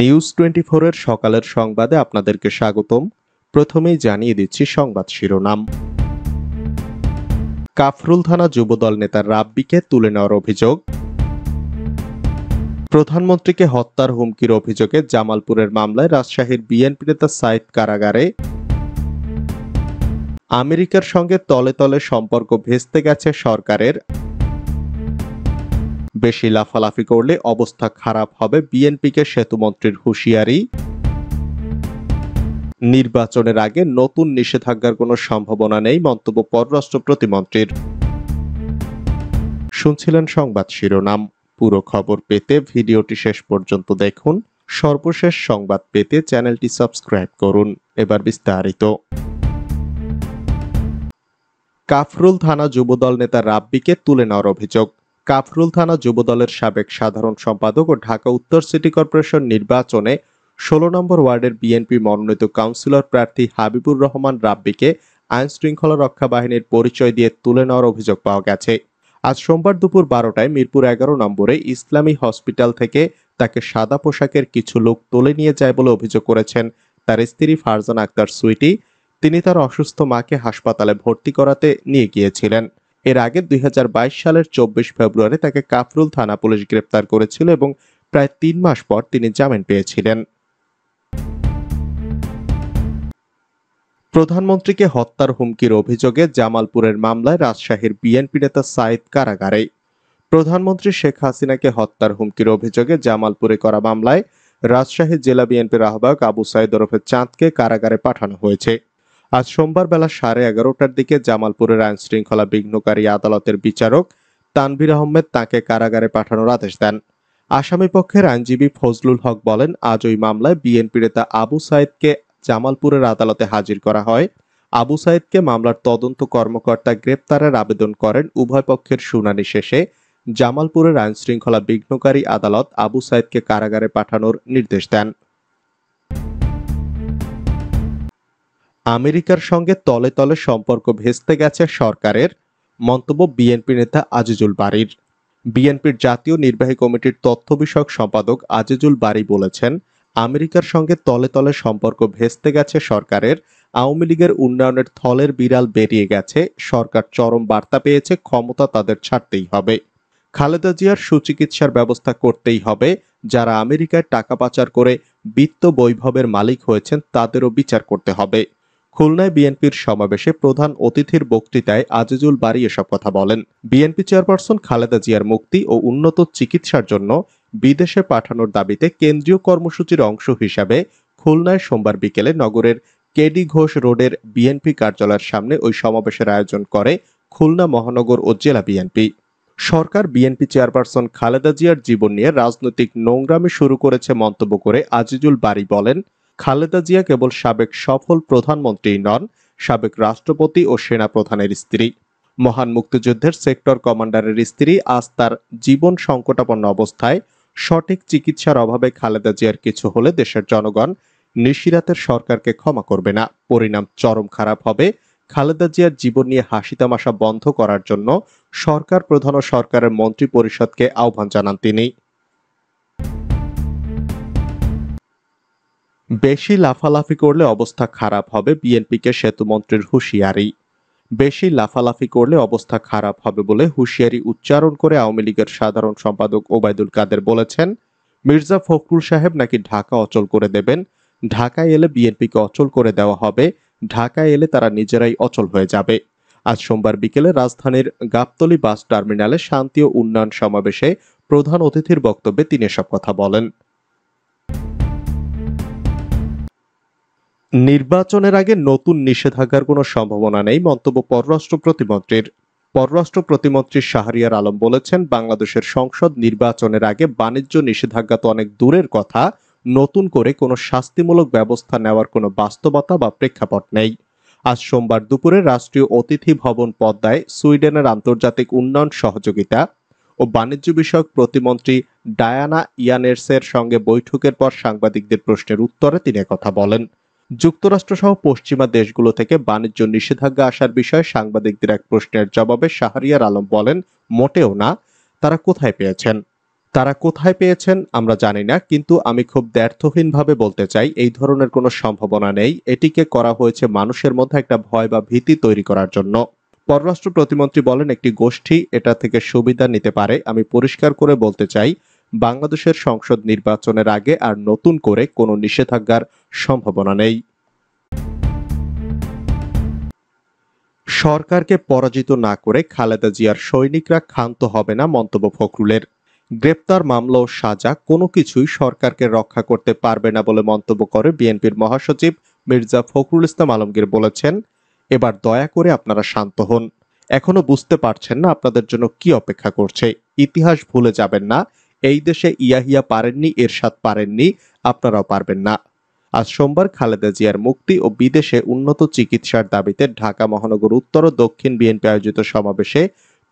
news twenty ফোরের সকালের সংবাদে আপনাদেরকে স্বাগতম প্রথমেই জানিয়ে দিচ্ছি সংবাদ শিরোনাম কাফরুল থানা যুবদল নেতা রাব্বিকে তুলে নেওয়ার অভিযোগ প্রধানমন্ত্রীকে হত্যার হুমকির অভিযোগে জামালপুরের মামলায় রাজশাহীর বিএনপি নেতা সাইদ কারাগারে আমেরিকার সঙ্গে তলে তলে সম্পর্ক ভেস্তে গেছে সরকারের বেশি লাফালাফি করলে অবস্থা খারাপ হবে বিএনপিকে সেতুমন্ত্রীর হুঁশিয়ারি নির্বাচনের আগে নতুন নিষেধাজ্ঞার কোনো সম্ভাবনা নেই মন্তব্য পররাষ্ট্র প্রতিমন্ত্রীর শুনছিলেন সংবাদ শিরোনাম পুরো খবর পেতে ভিডিওটি শেষ পর্যন্ত দেখুন সর্বশেষ সংবাদ পেতে চ্যানেলটি সাবস্ক্রাইব করুন এবার বিস্তারিত কাফরুল থানা যুবদল নেতা রাব্বিকে তুলে নেওয়ার অভিযোগ কাফরুল থানা যুবদলের সাবেক সাধারণ সম্পাদক ও ঢাকা উত্তর সিটি কর্পোরেশন নির্বাচনে ষোলো নম্বর ওয়ার্ডের বিএনপি মনোনীত কাউন্সিলর প্রার্থী হাবিবুর রহমান রাব্বিকে আইন শৃঙ্খলা রক্ষা বাহিনীর পরিচয় দিয়ে তুলে নেওয়ার অভিযোগ পাওয়া গেছে আজ সোমবার দুপুর বারোটায় মিরপুর এগারো নম্বরে ইসলামী হসপিটাল থেকে তাকে সাদা পোশাকের কিছু লোক তুলে নিয়ে যায় বলে অভিযোগ করেছেন তার স্ত্রী ফারজান আক্তার সুইটি তিনি তার অসুস্থ মাকে হাসপাতালে ভর্তি করাতে নিয়ে গিয়েছিলেন এর আগে দুই সালের চব্বিশ ফেব্রুয়ারি তাকে কাফরুল থানা পুলিশ গ্রেপ্তার করেছিল এবং প্রায় তিন মাস পর তিনি জামিন পেয়েছিলেন প্রধানমন্ত্রীকে হত্যার হুমকির অভিযোগে জামালপুরের মামলায় রাজশাহীর বিএনপি নেতা সাইদ কারাগারে প্রধানমন্ত্রী শেখ হাসিনাকে হত্যার হুমকির অভিযোগে জামালপুরে করা মামলায় রাজশাহী জেলা বিএনপির আহ্বায়ক আবু সাইদ ওরফে চাঁদকে কারাগারে পাঠানো হয়েছে আজ সোমবার বেলা সাড়ে এগারোটার দিকে জামালপুরের আইন শৃঙ্খলা বিঘ্নকারী আদালতের বিচারক তানভীর আহমেদ তাকে কারাগারে পাঠানোর আদেশ দেন আসামি পক্ষের আইনজীবী ফজলুল হক বলেন আজ ওই মামলায় বিএনপি নেতা আবু সাইদকে জামালপুরের আদালতে হাজির করা হয় আবু সাইদকে মামলার তদন্ত কর্মকর্তা গ্রেপ্তারের আবেদন করেন উভয় পক্ষের শুনানি শেষে জামালপুরের আইন শৃঙ্খলা বিঘ্নকারী আদালত আবু সাইদকে কারাগারে পাঠানোর নির্দেশ দেন আমেরিকার সঙ্গে তলে তলে সম্পর্ক ভেস্তে গেছে সরকারের মন্তব্য বিএনপি নেতা আজিজুল বাড়ির বিএনপির জাতীয় নির্বাহী কমিটির তথ্য বিষয়ক সম্পাদক আজিজুল বাড়ি বলেছেন আমেরিকার সঙ্গে তলে তলে সম্পর্ক ভেস্তে গেছে সরকারের আওয়ামী লীগের উন্নয়নের থলের বিড়াল বেরিয়ে গেছে সরকার চরম বার্তা পেয়েছে ক্ষমতা তাদের ছাড়তেই হবে খালেদা জিয়ার সুচিকিৎসার ব্যবস্থা করতেই হবে যারা আমেরিকায় টাকা পাচার করে বিত্ত বৈভবের মালিক হয়েছেন তাদেরও বিচার করতে হবে খুলনায় বিএনপির সমাবেশে প্রধান অতিথির বক্তৃতায় আজিজুল বাড়ি এসব কথা বলেন বিএনপি চেয়ারপারসন খালেদা জিয়ার মুক্তি ও উন্নত চিকিৎসার জন্য বিদেশে পাঠানোর দাবিতে কেন্দ্রীয় কর্মসূচির অংশ হিসাবে খুলনায় সোমবার বিকেলে নগরের কেডি ঘোষ রোডের বিএনপি কার্যালয়ের সামনে ওই সমাবেশের আয়োজন করে খুলনা মহানগর ও জেলা বিএনপি সরকার বিএনপি চেয়ারপারসন খালেদা জিয়ার জীবন নিয়ে রাজনৈতিক নোংরামি শুরু করেছে মন্তব্য করে আজিজুল বাড়ি বলেন খালেদা জিয়া কেবল সাবেক সফল প্রধানমন্ত্রী নন সাবেক রাষ্ট্রপতি ও সেনা প্রধানের স্ত্রী মহান মুক্তিযুদ্ধের সেক্টর কমান্ডারের স্ত্রী আজ তার জীবন সংকটাপন্ন অবস্থায় সঠিক চিকিৎসার অভাবে খালেদা জিয়ার কিছু হলে দেশের জনগণ নিশিরাতের সরকারকে ক্ষমা করবে না পরিণাম চরম খারাপ হবে খালেদা জিয়ার জীবন নিয়ে হাসি তামাশা বন্ধ করার জন্য সরকার প্রধান ও সরকারের মন্ত্রী পরিষদকে আহ্বান জানান তিনি বেশি লাফালাফি করলে অবস্থা খারাপ হবে বিএনপিকে সেতুমন্ত্রীর হুঁশিয়ারি বেশি লাফালাফি করলে অবস্থা খারাপ হবে বলে হুঁশিয়ারি উচ্চারণ করে আওয়ামী লীগের সাধারণ সম্পাদক ওবায়দুল কাদের বলেছেন মির্জা ফখরুল সাহেব নাকি ঢাকা অচল করে দেবেন ঢাকায় এলে বিএনপিকে অচল করে দেওয়া হবে ঢাকায় এলে তারা নিজেরাই অচল হয়ে যাবে আজ সোমবার বিকেলে রাজধানীর গাবতলী বাস টার্মিনালে শান্তি ও উন্নয়ন সমাবেশে প্রধান অতিথির বক্তব্যে তিনি এসব কথা বলেন নির্বাচনের আগে নতুন নিষেধাজ্ঞার কোনো সম্ভাবনা নেই মন্তব্য পররাষ্ট্র প্রতিমন্ত্রীর পররাষ্ট্র প্রতিমন্ত্রী শাহরিয়ার আলম বলেছেন বাংলাদেশের সংসদ নির্বাচনের আগে বাণিজ্য নিষেধাজ্ঞা তো অনেক দূরের কথা নতুন করে কোনো শাস্তিমূলক ব্যবস্থা নেওয়ার কোনো বাস্তবতা বা প্রেক্ষাপট নেই আজ সোমবার দুপুরে রাষ্ট্রীয় অতিথি ভবন পদ্মায় সুইডেনের আন্তর্জাতিক উন্নয়ন সহযোগিতা ও বাণিজ্য বিষয়ক প্রতিমন্ত্রী ডায়ানা ইয়ানের্সের সঙ্গে বৈঠকের পর সাংবাদিকদের প্রশ্নের উত্তরে তিনি কথা বলেন যুক্তরাষ্ট্রসহ পশ্চিমা দেশগুলো থেকে বাণিজ্য নিষেধাজ্ঞা আসার বিষয়ে সাংবাদিকদের এক প্রশ্নের জবাবে শাহরিয়ার আলম বলেন মোটেও না তারা কোথায় পেয়েছেন তারা কোথায় পেয়েছেন আমরা জানি না কিন্তু আমি খুব দ্ব্যর্থহীনভাবে বলতে চাই এই ধরনের কোনো সম্ভাবনা নেই এটিকে করা হয়েছে মানুষের মধ্যে একটা ভয় বা ভীতি তৈরি করার জন্য পররাষ্ট্র প্রতিমন্ত্রী বলেন একটি গোষ্ঠী এটা থেকে সুবিধা নিতে পারে আমি পরিষ্কার করে বলতে চাই বাংলাদেশের সংসদ নির্বাচনের আগে আর নতুন করে কোনো নিষেধাজ্ঞার সম্ভাবনা নেই সরকারকে পরাজিত না করে খালেদা জিয়ার সৈনিকরা ক্ষান্ত হবে না মন্তব্য ফখরুলের গ্রেপ্তার মামলা ও সাজা কোনো কিছুই সরকারকে রক্ষা করতে পারবে না বলে মন্তব্য করে বিএনপির মহাসচিব মির্জা ফখরুল ইসলাম আলমগীর বলেছেন এবার দয়া করে আপনারা শান্ত হন এখনো বুঝতে পারছেন না আপনাদের জন্য কি অপেক্ষা করছে ইতিহাস ভুলে যাবেন না এই দেশে ইয়াহিয়া পারেননি এরশাদ পারেননি আপনারাও পারবেন না আজ সোমবার খালেদা জিয়ার মুক্তি ও বিদেশে উন্নত চিকিৎসার দাবিতে ঢাকা মহানগর উত্তর ও দক্ষিণ বিএনপি আয়োজিত সমাবেশে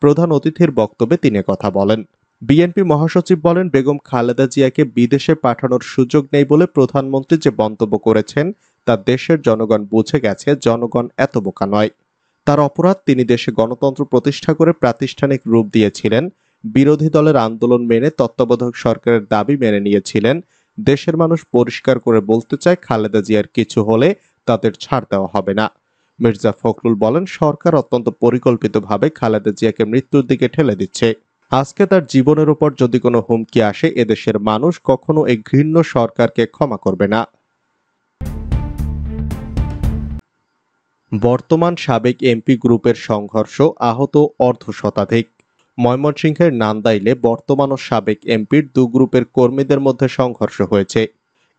প্রধান অতিথির বক্তব্যে তিনি কথা বলেন বিএনপি মহাসচিব বলেন বেগম খালেদা জিয়াকে বিদেশে পাঠানোর সুযোগ নেই বলে প্রধানমন্ত্রী যে মন্তব্য করেছেন তা দেশের জনগণ বুঝে গেছে জনগণ এত বোকা নয় তার অপরাধ তিনি দেশে গণতন্ত্র প্রতিষ্ঠা করে প্রাতিষ্ঠানিক রূপ দিয়েছিলেন বিরোধী দলের আন্দোলন মেনে তত্ত্বাবধায়ক সরকারের দাবি মেনে নিয়েছিলেন দেশের মানুষ পরিষ্কার করে বলতে চায় খালেদা জিয়ার কিছু হলে তাদের ছাড় দেওয়া হবে না মির্জা ফখরুল বলেন সরকার অত্যন্ত পরিকল্পিতভাবে খালেদা জিয়াকে মৃত্যুর দিকে ঠেলে দিচ্ছে আজকে তার জীবনের উপর যদি কোনো হুমকি আসে এদেশের মানুষ কখনো এই ঘৃণ্য সরকারকে ক্ষমা করবে না বর্তমান সাবেক এমপি গ্রুপের সংঘর্ষ আহত অর্ধ শতাধিক ময়মনসিংহের নান্দাইলে বর্তমান ও সাবেক এমপির দু গ্রুপের কর্মীদের মধ্যে সংঘর্ষ হয়েছে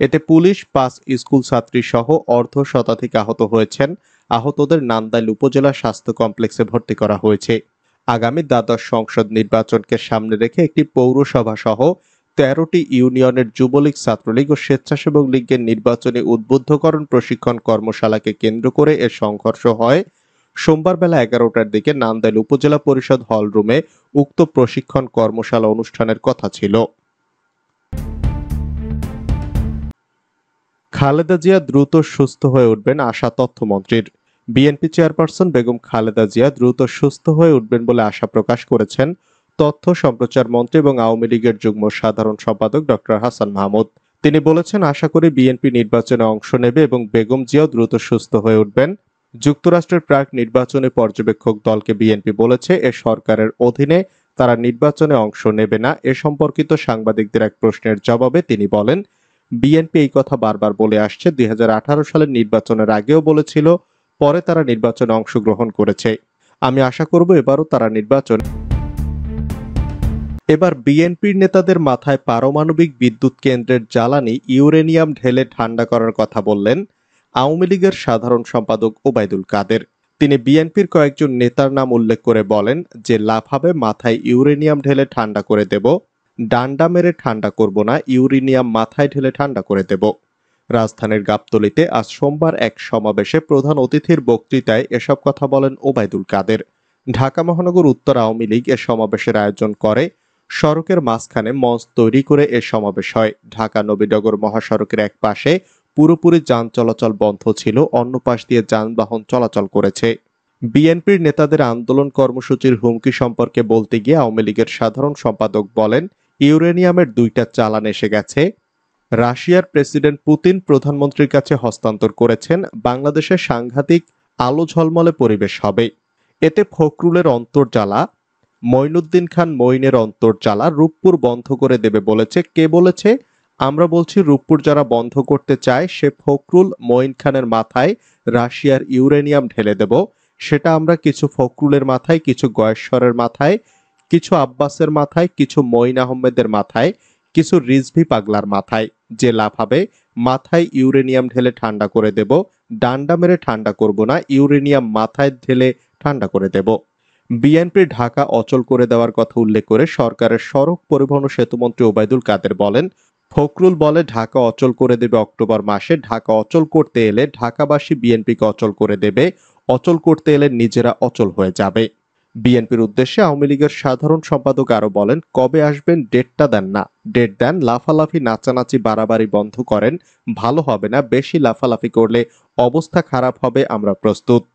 এতে পুলিশ পাঁচ স্কুল ছাত্রী সহ অর্ধ শতাধিক আহত হয়েছেন আহতদের নান্দাইল উপজেলা স্বাস্থ্য কমপ্লেক্সে ভর্তি করা হয়েছে আগামী দ্বাদশ সংসদ নির্বাচনকে সামনে রেখে একটি পৌরসভা সহ তেরোটি ইউনিয়নের যুবলীগ ছাত্রলীগ ও স্বেচ্ছাসেবক লীগের নির্বাচনী উদ্বুদ্ধকরণ প্রশিক্ষণ কর্মশালাকে কেন্দ্র করে এ সংঘর্ষ হয় সোমবার বেলা এগারোটার দিকে নান্দাইল উপজেলা পরিষদ হল রুমে উক্ত প্রশিক্ষণ কর্মশালা অনুষ্ঠানের কথা ছিল খালেদা জিয়া দ্রুত সুস্থ হয়ে উঠবেন আশা তথ্যমন্ত্রীর বিএনপি চেয়ারপারসন বেগম খালেদা জিয়া দ্রুত সুস্থ হয়ে উঠবেন বলে আশা প্রকাশ করেছেন তথ্য সম্প্রচার মন্ত্রী এবং আওয়ামী লীগের যুগ্ম সাধারণ সম্পাদক ডক্টর হাসান মাহমুদ তিনি বলেছেন আশা করি বিএনপি নির্বাচনে অংশ নেবে এবং বেগম জিয়াও দ্রুত সুস্থ হয়ে উঠবেন যুক্তরাষ্ট্রের প্রাক নির্বাচনে পর্যবেক্ষক দলকে বিএনপি বলেছে এ সরকারের অধীনে তারা নির্বাচনে অংশ নেবে না এ সম্পর্কিত সাংবাদিকদের এক প্রশ্নের জবাবে তিনি বলেন বিএনপি এই কথা বারবার বলে আসছে দুই সালের নির্বাচনের আগেও বলেছিল পরে তারা নির্বাচনে অংশগ্রহণ করেছে আমি আশা করব এবারও তারা নির্বাচন এবার বিএনপির নেতাদের মাথায় পারমাণবিক বিদ্যুৎ কেন্দ্রের জ্বালানি ইউরেনিয়াম ঢেলে ঠান্ডা করার কথা বললেন আওয়ামী লীগের সাধারণ সম্পাদক ওবায়দুল কাদের তিনি বিএনপির কয়েকজন নেতার নাম উল্লেখ করে বলেন যে লাফাবে মাথায় ইউরেনিয়াম ঢেলে ঠান্ডা করে দেব ডান্ডা মেরে ঠান্ডা করব না ইউরেনিয়াম মাথায় ঢেলে ঠান্ডা করে দেব রাজধানীর গাবতলিতে আজ সোমবার এক সমাবেশে প্রধান অতিথির বক্তৃতায় এসব কথা বলেন ওবায়দুল কাদের ঢাকা মহানগর উত্তর আওয়ামী লীগ এ সমাবেশের আয়োজন করে সড়কের মাঝখানে মঞ্চ তৈরি করে এ সমাবেশ হয় ঢাকা নবীনগর মহাসড়কের এক পাশে পুরোপুরি যান চলাচল বন্ধ ছিল অন্য পাশ দিয়ে যানবাহন চলাচল করেছে বিএনপির নেতাদের আন্দোলন কর্মসূচির হুমকি সম্পর্কে বলতে গিয়ে আওয়ামী লীগের সাধারণ সম্পাদক বলেন ইউরেনিয়ামের দুইটা চালান এসে গেছে রাশিয়ার প্রেসিডেন্ট পুতিন প্রধানমন্ত্রীর কাছে হস্তান্তর করেছেন বাংলাদেশের সাংঘাতিক আলো ঝলমলে পরিবেশ হবে এতে ফখরুলের অন্তর্জালা মইনুদ্দিন খান মইনের অন্তর্জালা রূপপুর বন্ধ করে দেবে বলেছে কে বলেছে আমরা বলছি রূপপুর যারা বন্ধ করতে চায় সে ফখরুল মঈন খানের মাথায় রাশিয়ার ইউরেনিয়াম ঢেলে দেব সেটা আমরা কিছু ফখরুলের মাথায় কিছু গয়েশ্বরের মাথায় কিছু আব্বাসের মাথায় কিছু মঈন আহমেদের মাথায় কিছু রিজভি পাগলার মাথায় যে লাভ হবে মাথায় ইউরেনিয়াম ঢেলে ঠান্ডা করে দেব ডান্ডা মেরে ঠান্ডা করব না ইউরেনিয়াম মাথায় ঢেলে ঠান্ডা করে দেব বিএনপি ঢাকা অচল করে দেওয়ার কথা উল্লেখ করে সরকারের সড়ক পরিবহন সেতুমন্ত্রী ওবায়দুল কাদের বলেন ফখরুল বলে ঢাকা অচল করে দেবে অক্টোবর মাসে ঢাকা অচল করতে এলে ঢাকাবাসী বিএনপিকে অচল করে দেবে অচল করতে এলে নিজেরা অচল হয়ে যাবে বিএনপির উদ্দেশ্যে আওয়ামী লীগের সাধারণ সম্পাদক আরো বলেন কবে আসবেন ডেটটা দেন না ডেট দেন লাফালাফি নাচানাচি বাড়াবাড়ি বন্ধ করেন ভালো হবে না বেশি লাফালাফি করলে অবস্থা খারাপ হবে আমরা প্রস্তুত